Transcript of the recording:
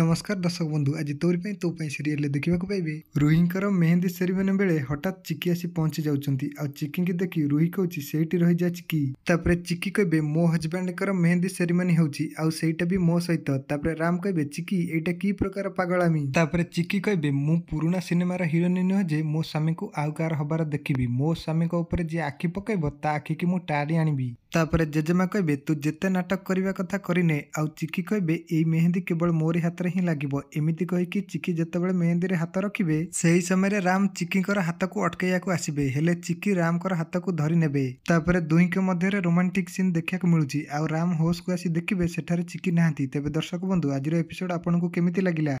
नमस्कार दर्शक बंधु आज तोरी तो सीरीयल देखा पाइबे रोहिंर मेहंदी सेरिमानी बेले हठात चिकी आसी पहुंची जाऊँच चिकी की देखी रोही कहती से रही जा चिकी चिकी कहे मो हजबैंड मेहंदी सेरिमानी होटा भी मो सहित राम कह चिकी एटा कि प्रकार पगलामी चिकी कहे मुणा सिनेमार हिरोइन नुहजे मो स्वामी को आउ कार हबार देखी मो स्वामी जी आखि पक आखि की मुझे आणवि तापर जेजेमा कहे तू जिते नाटक करने कथा करे आउ चिकी कहे यही मेहंदी केवल मोरी हाथ में ହିଁ ଲାଗିବ ଏମିତି କହିକି ଚିକି ଯେତେବେଳେ ମେହେନ୍ଦିରେ ହାତ ରଖିବେ ସେହି ସମୟରେ ରାମ ଚିକିଙ୍କର ହାତକୁ ଅଟକାଇବାକୁ ଆସିବେ ହେଲେ ଚିକି ରାମଙ୍କର ହାତକୁ ଧରି ନେବେ ତାପରେ ଦୁହିଁଙ୍କ ମଧ୍ୟରେ ରୋମାଣ୍ଟିକ ସିନ୍ ଦେଖିବାକୁ ମିଳୁଛି ଆଉ ରାମ ହୋସ୍କୁ ଆସି ଦେଖିବେ ସେଠାରେ ଚିକି ନାହାନ୍ତି ତେବେ ଦର୍ଶକ ବନ୍ଧୁ ଆଜିର ଏପିସୋଡ୍ ଆପଣଙ୍କୁ କେମିତି ଲାଗିଲା